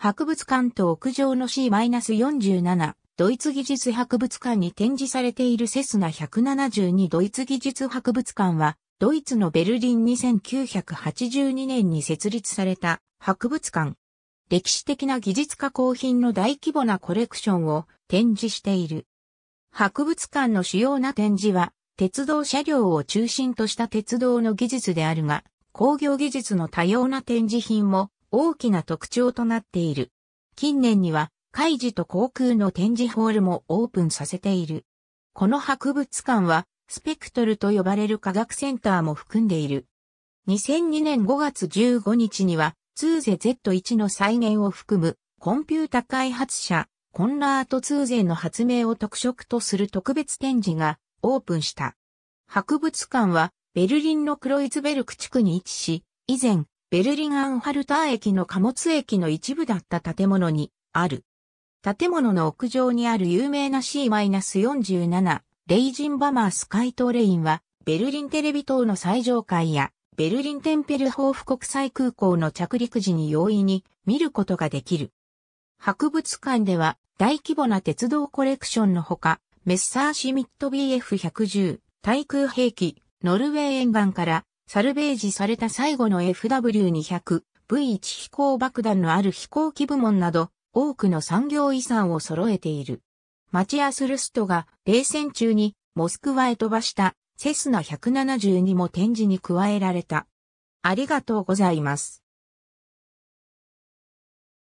博物館と屋上の C-47、ドイツ技術博物館に展示されているセスナ172ドイツ技術博物館は、ドイツのベルリンに9 8 2年に設立された博物館。歴史的な技術加工品の大規模なコレクションを展示している。博物館の主要な展示は、鉄道車両を中心とした鉄道の技術であるが、工業技術の多様な展示品も大きな特徴となっている。近年には、海事と航空の展示ホールもオープンさせている。この博物館は、スペクトルと呼ばれる科学センターも含んでいる。2002年5月15日には、ツーゼ Z1 の再現を含む、コンピュータ開発者、コンラート・ツーゼの発明を特色とする特別展示がオープンした。博物館は、ベルリンのクロイズベルク地区に位置し、以前、ベルリン・アンハルター駅の貨物駅の一部だった建物にある。建物の屋上にある有名な C-47 レイジンバマースカイトレインは、ベルリンテレビ塔の最上階や、ベルリンテンペルホーフ国際空港の着陸時に容易に見ることができる。博物館では大規模な鉄道コレクションのほか、メッサーシミット BF110 対空兵器、ノルウェー沿岸からサルベージされた最後の FW200、V1 飛行爆弾のある飛行機部門など、多くの産業遺産を揃えている。マチアス・ルストが冷戦中にモスクワへ飛ばしたセスナ172も展示に加えられた。ありがとうございます。